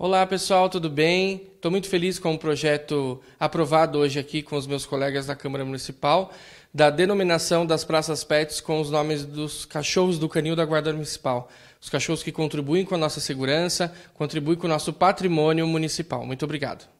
Olá pessoal, tudo bem? Estou muito feliz com o projeto aprovado hoje aqui com os meus colegas da Câmara Municipal da denominação das praças PETs com os nomes dos cachorros do canil da Guarda Municipal. Os cachorros que contribuem com a nossa segurança, contribuem com o nosso patrimônio municipal. Muito obrigado.